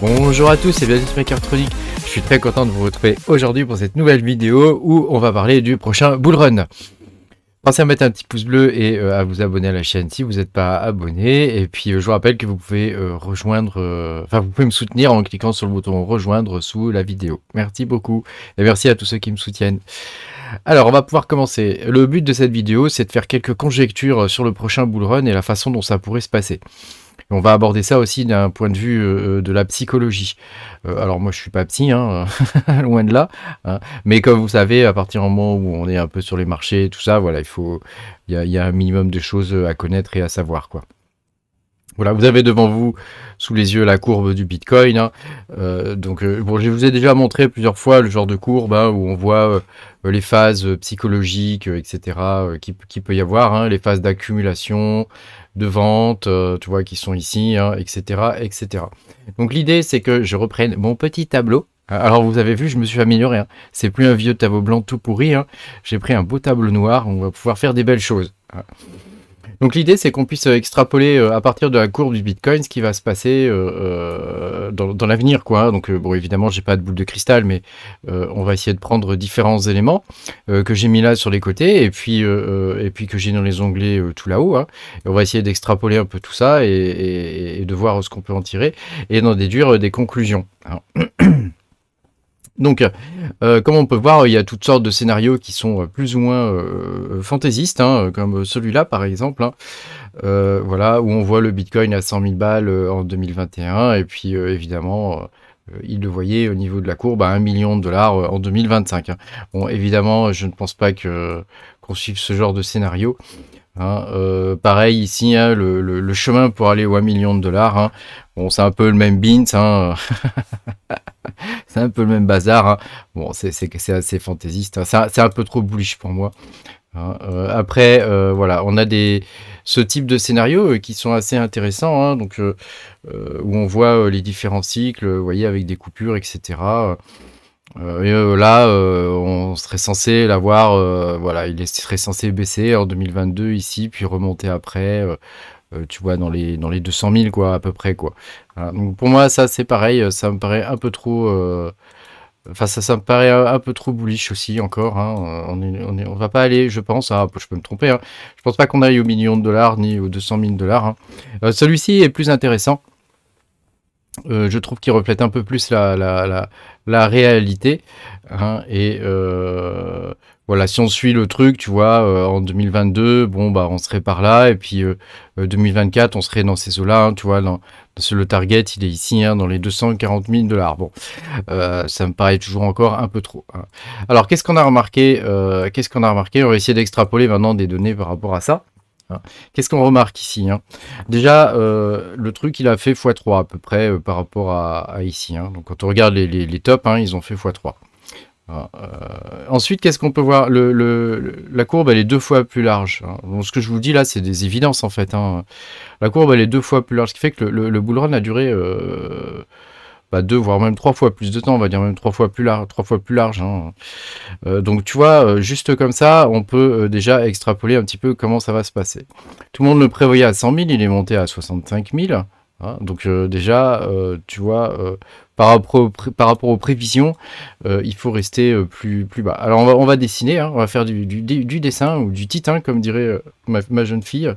Bonjour à tous et bienvenue sur Makertronic. Je suis très content de vous retrouver aujourd'hui pour cette nouvelle vidéo où on va parler du prochain Bull Run. Pensez à mettre un petit pouce bleu et euh, à vous abonner à la chaîne si vous n'êtes pas abonné. Et puis euh, je vous rappelle que vous pouvez euh, rejoindre, enfin vous pouvez me soutenir en cliquant sur le bouton rejoindre sous la vidéo. Merci beaucoup et merci à tous ceux qui me soutiennent. Alors, on va pouvoir commencer. Le but de cette vidéo, c'est de faire quelques conjectures sur le prochain bull run et la façon dont ça pourrait se passer on va aborder ça aussi d'un point de vue euh, euh, de la psychologie. Euh, alors moi je suis pas psy, hein, loin de là. Hein. mais comme vous savez, à partir du moment où on est un peu sur les marchés, tout ça, voilà, il faut, il y a, un minimum de choses à connaître et à savoir quoi. Voilà, vous avez devant vous, sous les yeux, la courbe du Bitcoin. Hein. donc, bon, je vous ai déjà montré plusieurs fois le genre de courbe où on voit les phases psychologiques, etc., qui, peut y avoir, les phases d'accumulation, de vente, euh, tu vois, qui sont ici, etc., hein, etc. Donc l'idée, c'est que je reprenne mon petit tableau. Alors vous avez vu, je me suis amélioré. Hein. C'est plus un vieux tableau blanc tout pourri. Hein. J'ai pris un beau tableau noir. On va pouvoir faire des belles choses. Donc l'idée, c'est qu'on puisse euh, extrapoler euh, à partir de la courbe du Bitcoin ce qui va se passer euh, dans, l'avenir, quoi. Donc bon, évidemment, j'ai pas de boule de cristal, mais on va essayer de prendre différents éléments que j'ai mis là sur les côtés et puis et puis que j'ai dans les onglets tout là-haut. Hein. on va essayer d'extrapoler un peu tout ça et, de voir ce qu'on peut en tirer et d'en déduire des conclusions. Hein. Donc, euh, comme on peut voir, il y a toutes sortes de scénarios qui sont euh, plus ou moins euh, fantaisistes, hein, comme celui-là par exemple, hein. voilà, où on voit le Bitcoin à 100 000 balles en 2021, et puis évidemment, il le voyait au niveau de la courbe à 1 million de dollars en 2025. Hein. Bon, évidemment, je ne pense pas que qu'on suive ce genre de scénario. pareil ici, le, chemin pour aller au 1 million de dollars, bon, c'est un peu le même bint. c'est un peu le même bazar. Hein. Bon, c'est assez fantaisiste. Hein. C'est un peu trop bullish pour moi. Hein. Euh, après, euh, voilà, on a des, ce type de scénarios euh, qui sont assez intéressants, donc, où on voit les différents cycles, voyez, avec des coupures, etc. Et, là, on serait censé l'avoir, voilà, il serait censé baisser en 2022 ici, puis remonter après. Euh, tu vois, dans les, dans les 200 000, quoi, à peu près, quoi. Donc pour moi, ça, c'est pareil, ça me paraît un peu trop... Euh, enfin, ça, me paraît un, peu trop bullish aussi, encore. Hein. Euh, on, est, on, on, va pas aller, je pense, à hein, je peux me tromper, hein. je pense pas qu'on aille aux millions de dollars ni aux 200 000 dollars. Hein. Celui-ci est plus intéressant. je trouve qu'il reflète un peu plus la, la, la, réalité. et voilà, si on suit le truc, tu vois, euh, en 2022, bon, bah, on serait par là, et puis 2024, euh, euh, on serait dans ces eaux-là, hein, tu vois, le target, il est ici, hein, dans les 240 000 dollars. Bon, ça me paraît toujours encore un peu trop. Hein. Alors, qu'est-ce qu'on a remarqué Qu'est-ce qu'on a remarqué On va essayer d'extrapoler maintenant des données par rapport à ça. Qu'est-ce qu'on remarque ici Déjà, le truc, il a fait x3 à peu près par rapport à, ici. Donc, quand on regarde les, tops, ils ont fait x3. Euh, ensuite, qu'est-ce qu'on peut voir La courbe, elle est deux fois plus large. Hein. ce que je vous dis là, c'est des évidences en fait. Hein. La courbe, elle est deux fois plus large, ce qui fait que le, le bull run a duré euh, bah, deux, voire même trois fois plus de temps, on va dire même trois fois plus large. Trois fois plus large hein. euh, donc tu vois, juste comme ça, on peut déjà extrapoler un petit peu comment ça va se passer. Tout le monde le prévoyait à 100 000, il est monté à 65 000. Hein, donc euh, déjà, euh, tu vois, euh, par, rapport aux par rapport aux prévisions, il faut rester plus, plus bas. Alors on va, on va dessiner, hein, on va faire du, du, dessin ou du titre, hein, comme dirait ma, jeune fille.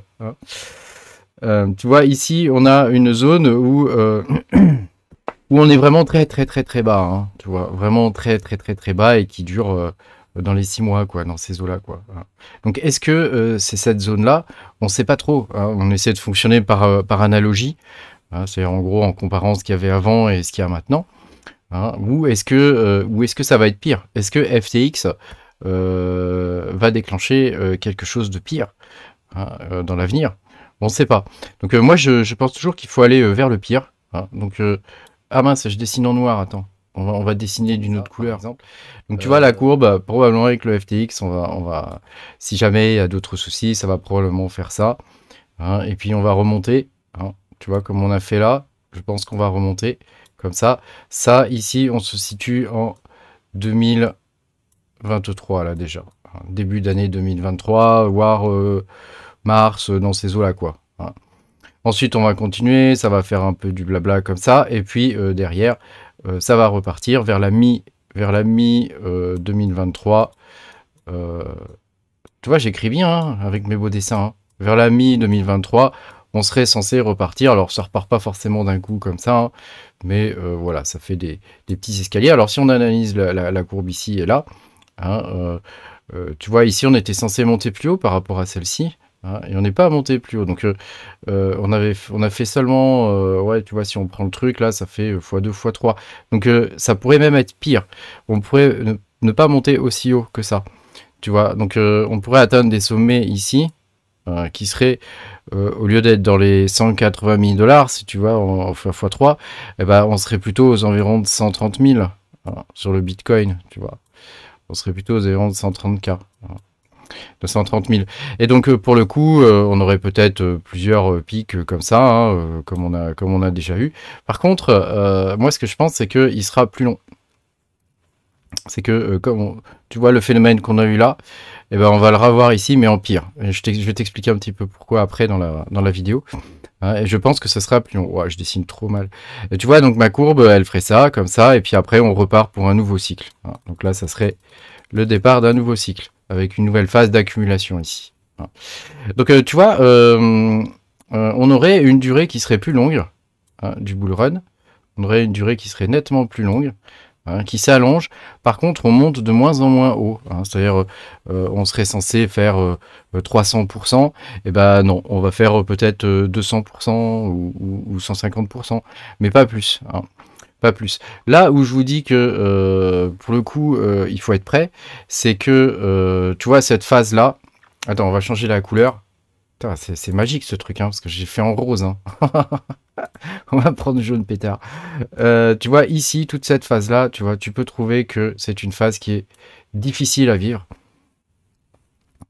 tu vois, ici, on a une zone où, où on est vraiment très très très très bas. tu vois, vraiment très très très très bas et qui dure dans les six mois, quoi, dans ces eaux-là, quoi. Donc, est-ce que c'est cette zone-là On ne sait pas trop. On essaie de fonctionner par, par analogie à hein, c'est en gros en comparant ce qu'il y avait avant et ce qu'il y a maintenant. Où hein, ou est-ce que, euh, que ça va être pire Est-ce que FTX euh, va déclencher euh, quelque chose de pire hein, dans l'avenir On ne sait pas. Donc moi, je, pense toujours qu'il faut aller vers le pire. donc, ah mince, je dessine en noir, attends. On va, dessiner d'une autre couleur. Donc tu vois la courbe, probablement avec le FTX, on va, on va, si jamais il y a d'autres soucis, ça va probablement faire ça. et puis on va remonter tu vois, comme on a fait là, je pense qu'on va remonter comme ça. Ça, ici, on se situe en 2023, là déjà. Hein, début d'année 2023, voire euh, mars, euh, dans ces eaux-là, quoi. Hein. Ensuite, on va continuer, ça va faire un peu du blabla comme ça, et puis euh, derrière, ça va repartir vers la mi vers la mi 2023. tu vois, j'écris bien hein, avec mes beaux dessins. Vers la mi 2023, on serait censé repartir. Alors, ça repart pas forcément d'un coup comme ça, hein, mais euh, voilà, ça fait des, petits escaliers. Alors, si on analyse la, courbe ici et là, hein, euh, euh, tu vois, ici, on était censé monter plus haut par rapport à celle-ci. Hein, et on n'est pas monté plus haut. Donc, on, avait, on a fait seulement, ouais, tu vois, si on prend le truc, là, ça fait x2, x3. Donc, ça pourrait même être pire. On pourrait ne, pas monter aussi haut que ça. Tu vois, donc on pourrait atteindre des sommets ici, euh, qui serait, euh, au lieu d'être dans les 180 000 dollars, si tu vois, en, fois 3 et eh ben, on serait plutôt aux environs de 130 000 hein, sur le Bitcoin, tu vois. On serait plutôt aux environs de 130K. Hein, de 130 000. Et donc euh, pour le coup, on aurait peut-être plusieurs pics comme ça, hein, comme, on a, comme on a déjà eu. Par contre, moi ce que je pense, c'est qu'il sera plus long c'est que euh, comme tu vois le phénomène qu'on a eu là, eh ben, on va le revoir ici, mais en pire. je, vais t'expliquer un petit peu pourquoi après dans la, vidéo. Hein, et je pense que ce sera plus long. je dessine trop mal. tu vois, donc ma courbe, elle ferait ça, comme ça, et puis après on repart pour un nouveau cycle. Hein, donc là, ça serait le départ d'un nouveau cycle, avec une nouvelle phase d'accumulation ici. Hein. Donc euh, tu vois, euh, on aurait une durée qui serait plus longue du bull run. On aurait une durée qui serait nettement plus longue. Hein, qui s'allonge. Par contre, on monte de moins en moins haut. Hein. C'est-à-dire, euh, on serait censé faire 300%. Euh, Et eh ben non, on va faire euh, peut-être 200% ou, 150%, mais pas plus. Hein. pas plus. Là où je vous dis que pour le coup, il faut être prêt, c'est que tu vois cette phase là. Attends, on va changer la couleur. C'est magique ce truc, parce que j'ai fait en rose. On va prendre jaune pétard. Euh, tu vois, ici, toute cette phase-là, tu vois, tu peux trouver que c'est une phase qui est difficile à vivre.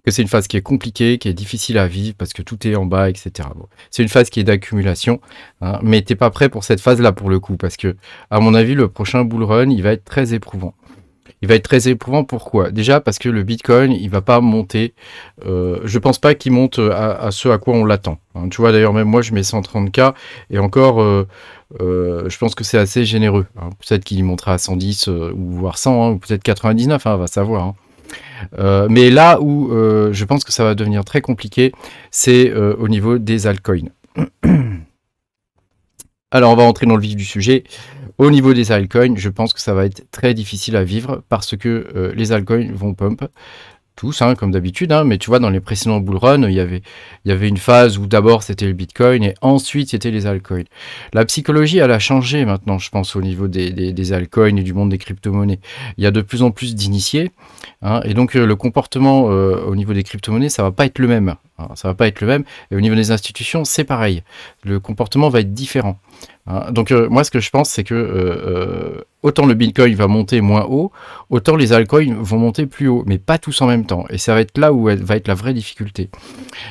Que c'est une phase qui est compliquée, qui est difficile à vivre parce que tout est en bas, etc. C'est une phase qui est d'accumulation, hein, mais mais n'es pas prêt pour cette phase-là pour le coup parce que, à mon avis, le prochain bull run, il va être très éprouvant il va être très éprouvant. Pourquoi Déjà parce que le Bitcoin, il va pas monter. Euh, je pense pas qu'il monte à, ce à quoi on l'attend. Hein. tu vois, d'ailleurs, même moi, je mets 130K et encore, euh, euh, je pense que c'est assez généreux. Hein. Peut-être qu'il montera à 110 ou voire 100, hein, ou peut-être 99, on va savoir. mais là où je pense que ça va devenir très compliqué, c'est au niveau des altcoins. Alors, on va entrer dans le vif du sujet. Au niveau des altcoins, je pense que ça va être très difficile à vivre parce que euh, les altcoins vont pump. Tous, hein, comme d'habitude, hein. mais tu vois, dans les précédents bull il y avait, une phase où d'abord c'était le bitcoin et ensuite c'était les altcoins. La psychologie, elle a changé maintenant, je pense, au niveau des, altcoins et du monde des crypto-monnaies. Il y a de plus en plus d'initiés hein, et donc euh, le comportement euh, au niveau des crypto-monnaies, ça va pas être le même ça va pas être le même. Et au niveau des institutions, c'est pareil. Le comportement va être différent. Hein, donc euh, moi, ce que je pense, c'est que euh, euh, autant le Bitcoin va monter moins haut, autant les altcoins vont monter plus haut, mais pas tous en même temps. Et ça va être là où va être la vraie difficulté.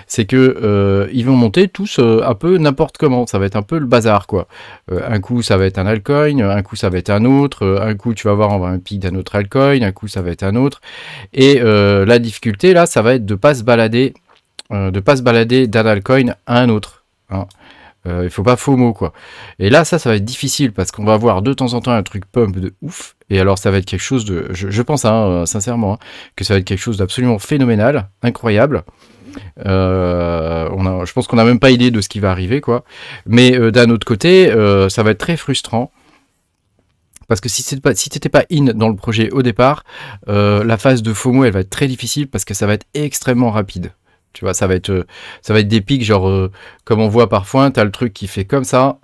C'est que ils vont monter tous un peu n'importe comment. Ça va être un peu le bazar, quoi. un coup, ça va être un altcoin, un coup, ça va être un autre, un coup, tu vas voir, un pic d'un autre altcoin, un coup, ça va être un autre. Et la difficulté, là, ça va être de pas se balader euh, de pas se balader d'un altcoin à un autre. Hein. Euh, il faut pas FOMO quoi. Et là, ça, ça va être difficile parce qu'on va avoir de temps en temps un truc pump de ouf. Et alors, ça va être quelque chose de, je, pense, hein, euh, sincèrement, hein, que ça va être quelque chose d'absolument phénoménal, incroyable. Euh, on a, je pense qu'on n'a même pas idée de ce qui va arriver quoi. Mais d'un autre côté, ça va être très frustrant. Parce que si tu n'étais pas, si pas in dans le projet au départ, la phase de FOMO, elle va être très difficile parce que ça va être extrêmement rapide. Tu vois, ça va être, euh, ça va être des pics, genre, euh, comme on voit parfois, tu as le truc qui fait comme ça,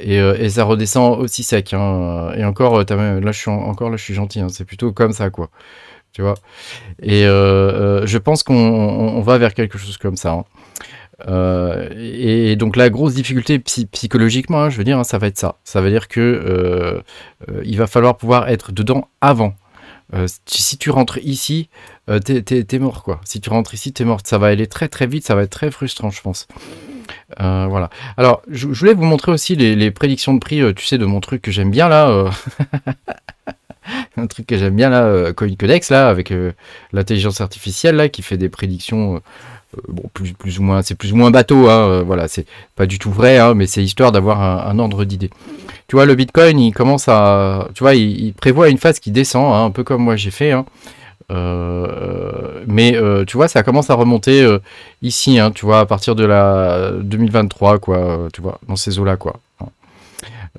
et, euh, et, ça redescend aussi sec. Hein. Et encore, là, je suis encore là, je suis gentil. Hein. C'est plutôt comme ça, quoi. Tu vois. Et je pense qu'on va vers quelque chose comme ça. Hein. Et, donc la grosse difficulté psychologiquement, hein, je veux dire, ça va être ça. Ça veut dire que il va falloir pouvoir être dedans avant euh, si tu rentres ici, euh, t'es mort, quoi. Si tu rentres ici, t'es mort. Ça va aller très très vite, ça va être très frustrant, je pense. Euh, voilà. Alors, je, voulais vous montrer aussi les, les prédictions de prix, tu sais, de mon truc que j'aime bien, là. un truc que j'aime bien, là, CoinCodex, là, avec l'intelligence artificielle, là, qui fait des prédictions euh, plus, plus, ou moins, c'est plus ou moins bateau, hein, euh, voilà, c'est pas du tout vrai, hein, mais c'est histoire d'avoir un, ordre d'idée. Tu vois, le Bitcoin, il commence à, tu vois, il, prévoit une phase qui descend, hein, un peu comme moi j'ai fait. Hein. Euh, mais tu vois, ça commence à remonter ici, tu vois, à partir de la 2023, quoi, tu vois, dans ces eaux-là, quoi.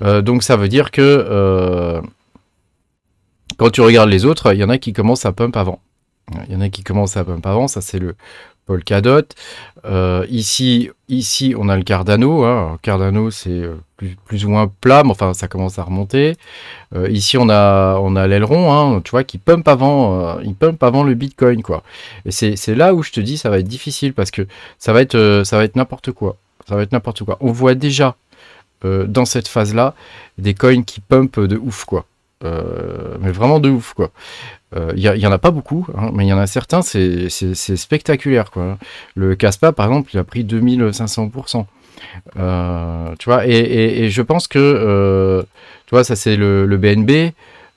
donc ça veut dire que quand tu regardes les autres, il y en a qui commencent à pump avant. Il y en a qui commencent à pump avant, ça c'est le le Euh, ici, ici, on a le Cardano. Hein. Cardano, c'est euh, plus, plus, ou moins plat, mais enfin, ça commence à remonter. Euh, ici, on a, on a l'aileron, hein, tu vois, qui pump avant, euh, il pump avant le Bitcoin, quoi. Et c'est là où je te dis, ça va être difficile parce que ça va être, ça va être n'importe quoi. Ça va être n'importe quoi. On voit déjà dans cette phase-là des coins qui pump de ouf, quoi. Euh, mais vraiment de ouf quoi. Il euh, n'y y, en a pas beaucoup, hein, mais il y en a certains, c'est spectaculaire quoi. Le Caspa par exemple, il a pris 2500%. Euh, tu vois, et, et, je pense que tu vois, ça c'est le, le, BNB.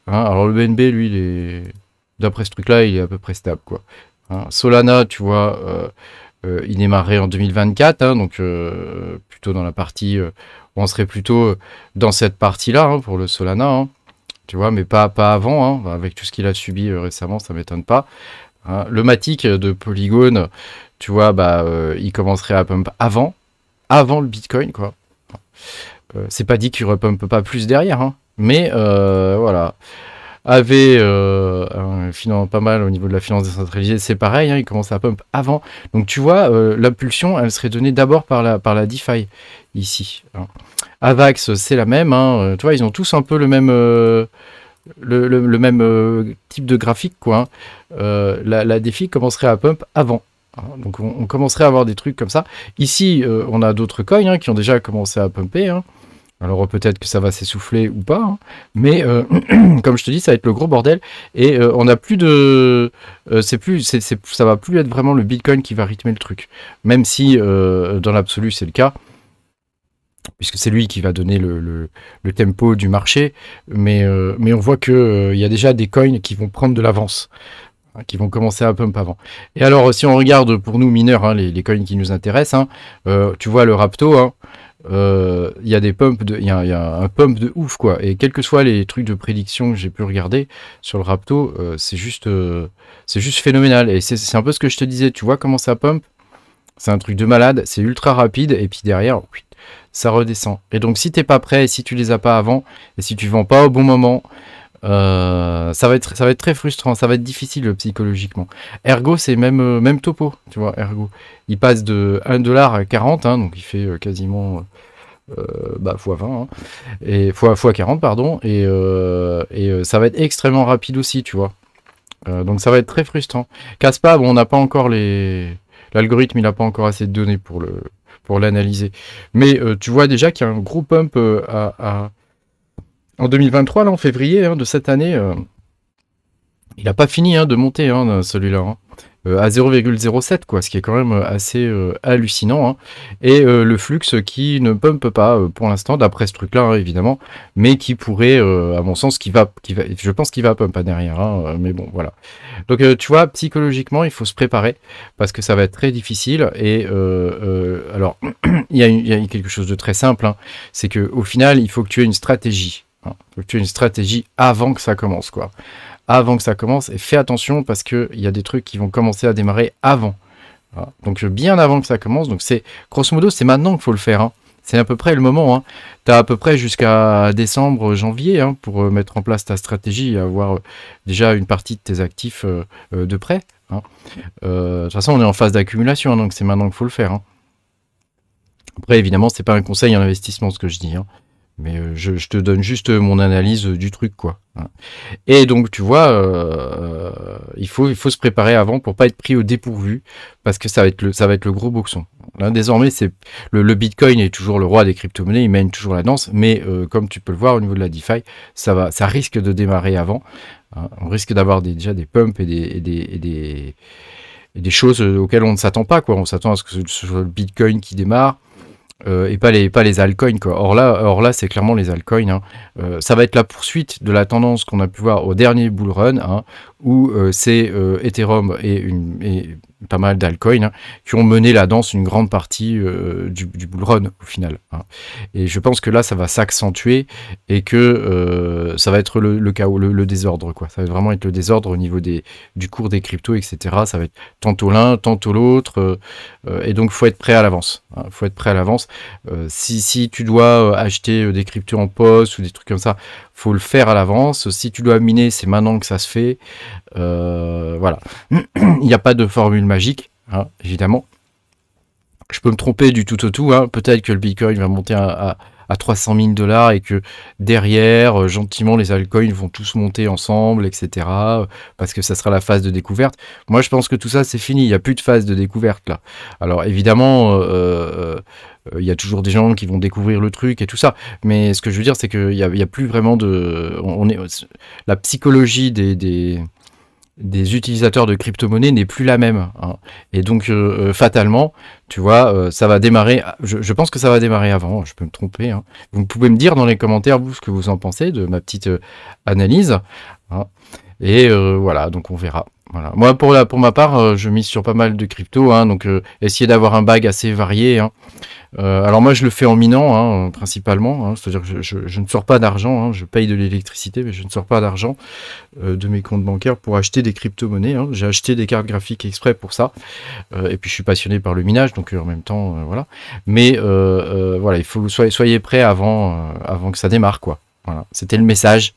Hein. alors le BNB, lui, d'après ce truc là, il est à peu près stable quoi. Hein. Solana, tu vois, il démarrait en 2024, donc plutôt dans la partie, on serait plutôt dans cette partie là pour le Solana tu vois, mais pas, pas avant, hein, avec tout ce qu'il a subi euh, récemment, ça m'étonne pas. Hein. Le Matic euh, de Polygon, tu vois, bah, euh, il commencerait à pump avant, avant le Bitcoin, quoi. n'est c'est pas dit qu'il repumpe pas plus derrière, hein, mais voilà. Avait pas mal au niveau de la finance décentralisée, c'est pareil, hein, il commence à pump avant. Donc tu vois, l'impulsion, elle serait donnée d'abord par la, par la DeFi ici. Hein. Avax, c'est la même. Hein. Euh, ils ont tous un peu le même, euh, le, même euh, type de graphique. Quoi, hein. la, défi commencerait à pump avant. Hein. Donc on, commencerait à avoir des trucs comme ça. Ici, on a d'autres coins qui ont déjà commencé à pumper. Alors peut-être que ça va s'essouffler ou pas, mais comme je te dis, ça va être le gros bordel et on n'a plus de, c'est plus, ça va plus être vraiment le Bitcoin qui va rythmer le truc, même si dans l'absolu c'est le cas puisque c'est lui qui va donner le, tempo du marché, mais, euh, on voit qu'il euh, y a déjà des coins qui vont prendre de l'avance, hein, qui vont commencer à pump avant. Et alors, si on regarde pour nous mineurs, hein, les, coins qui nous intéressent, hein, euh, tu vois le Rapto, il y a un pump de ouf quoi. Et quels que soient les trucs de prédiction que j'ai pu regarder sur le Rapto, c'est juste, c'est juste phénoménal. Et c'est un peu ce que je te disais. Tu vois comment ça pump C'est un truc de malade. C'est ultra rapide. Et puis derrière, ça redescend. Et donc si t'es pas prêt, si tu les as pas avant, et si tu vends pas au bon moment, euh, ça va être ça va être très frustrant, ça va être difficile euh, psychologiquement. Ergo, c'est même euh, même topo, tu vois, Ergo. Il passe de 1 dollar à 40 hein, donc il fait quasiment bah, x 20 hein, et fois, fois 40 pardon et, ça va être extrêmement rapide aussi, tu vois. donc ça va être très frustrant. Casse pas, bon, on n'a pas encore les l'algorithme, il n'a pas encore assez de données pour le pour l'analyser. Mais euh, tu vois déjà qu'il y a un gros pump euh, à, en 2023, là, en février hein, de cette année. Euh, il n'a pas fini hein, de monter hein, celui-là. Euh, à 0,07 quoi, ce qui est quand même euh, assez euh, hallucinant. Hein. Et le flux qui ne pompe pas pour l'instant d'après ce truc-là hein, évidemment, mais qui pourrait, à mon sens, qui va, qui je pense qu'il va pump derrière, hein, mais bon voilà. Donc tu vois, psychologiquement, il faut se préparer parce que ça va être très difficile. Et alors, il y, a quelque chose de très simple, c'est que au final, il faut que tu aies une stratégie. Il faut que tu aies une stratégie avant que ça commence quoi avant que ça commence. Et fais attention parce qu'il y a des trucs qui vont commencer à démarrer avant. Donc euh, bien avant que ça commence. Donc c'est grosso modo, c'est maintenant qu'il faut le faire. Hein. C'est à peu près le moment. Hein. Tu as à peu près jusqu'à décembre, janvier hein, pour euh, mettre en place ta stratégie et avoir euh, déjà une partie de tes actifs de prêt. de toute façon, on est en phase d'accumulation, donc c'est maintenant qu'il faut le faire. Après, évidemment, ce n'est pas un conseil en investissement ce que je dis. Mais euh, je, te donne juste euh, mon analyse euh, du truc, quoi. Hein. Et donc, tu vois, il, faut, il faut se préparer avant pour pas être pris au dépourvu, parce que ça va être le, ça va être le gros boxon. Là, désormais, c'est le, Bitcoin est toujours le roi des crypto-monnaies, il mène toujours la danse, mais comme tu peux le voir au niveau de la DeFi, ça, va, ça risque de démarrer avant. Hein. On risque d'avoir déjà des pumps et des, des, choses auxquelles on ne s'attend pas. Quoi. On s'attend à ce que ce soit le Bitcoin qui démarre, euh, et pas les, pas les altcoins. Or là, or là c'est clairement les altcoins. Hein. Euh, ça va être la poursuite de la tendance qu'on a pu voir au dernier bull run, hein, où euh, c'est euh, Ethereum et, pas mal d'Alcoin hein, qui ont mené la danse une grande partie euh, du, du, bull run au final. Hein. Et je pense que là, ça va s'accentuer et que ça va être le, chaos, le, désordre. Quoi. Ça va vraiment être le désordre au niveau du cours des cryptos, etc. Ça va être tantôt l'un, tantôt l'autre. et donc, faut être prêt à l'avance. Il hein. faut être prêt à l'avance. si, tu dois acheter des cryptos en poste ou des trucs comme ça, faut le faire à l'avance. Si tu dois miner, c'est maintenant que ça se fait. Euh, voilà. Il n'y a pas de formule magique, hein, évidemment. Je peux me tromper du tout au tout. Hein. Peut-être que le Bitcoin va monter à, à 300 000 dollars et que derrière, euh, gentiment, les altcoins vont tous monter ensemble, etc. Euh, parce que ça sera la phase de découverte. Moi, je pense que tout ça, c'est fini. Il n'y a plus de phase de découverte là. Alors, évidemment, il y a toujours des gens qui vont découvrir le truc et tout ça. Mais ce que je veux dire, c'est qu'il n'y a, plus vraiment de. On est, la psychologie des des utilisateurs de crypto-monnaies n'est plus la même. Hein. Et donc, euh, euh, fatalement, tu vois, euh, ça va démarrer. Je, pense que ça va démarrer avant. Je peux me tromper. Hein. Vous pouvez me dire dans les commentaires, vous, ce que vous en pensez de ma petite analyse. Hein. Et voilà, donc on verra. Moi, pour, ma part, euh, je mise sur pas mal de crypto, hein, donc euh, essayer d'avoir un bag assez varié. Hein. Euh, alors moi, je le fais en minant hein, principalement, c'est-à-dire que je, ne sors pas d'argent, je paye de l'électricité, mais je ne sors pas d'argent de mes comptes bancaires pour acheter des crypto-monnaies. J'ai acheté des cartes graphiques exprès pour ça, et puis je suis passionné par le minage, donc en même temps, voilà. Mais voilà, il faut soyez, soyez prêts avant, avant que ça démarre, quoi. Voilà, c'était le message.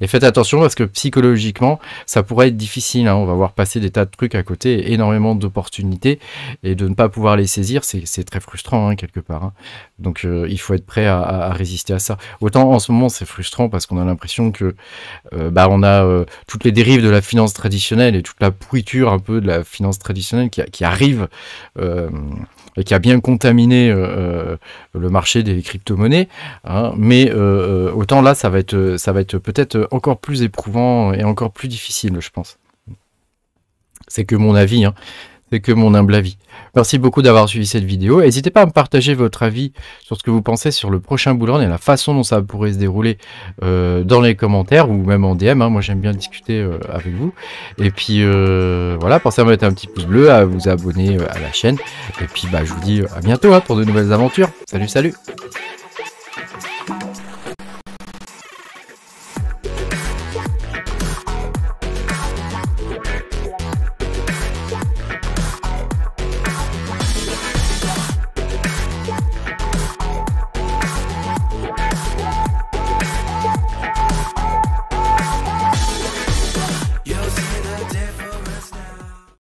Et faites attention parce que psychologiquement, ça pourrait être difficile. Hein. On va voir passer des tas de trucs à côté, énormément d'opportunités, et de ne pas pouvoir les saisir, c'est très frustrant hein, quelque part. Hein. Donc euh, il faut être prêt à, résister à ça. Autant en ce moment, c'est frustrant parce qu'on a l'impression que euh, bah, on a euh, toutes les dérives de la finance traditionnelle et toute la pourriture un peu de la finance traditionnelle qui arrive et qui a bien contaminé euh, euh, le marché des crypto-monnaies. Hein. mais euh, autant là, ça va être, ça va être peut-être encore plus éprouvant et encore plus difficile, je pense. C'est que mon avis, hein c'est que mon humble avis. Merci beaucoup d'avoir suivi cette vidéo. N'hésitez pas à me partager votre avis sur ce que vous pensez sur le prochain boulon et la façon dont ça pourrait se dérouler euh, dans les commentaires ou même en DM. Hein. Moi, j'aime bien discuter euh, avec vous. Et puis, euh, voilà, pensez à mettre un petit pouce bleu, à vous abonner à la chaîne. Et puis, bah, je vous dis à bientôt hein, pour de nouvelles aventures. Salut, salut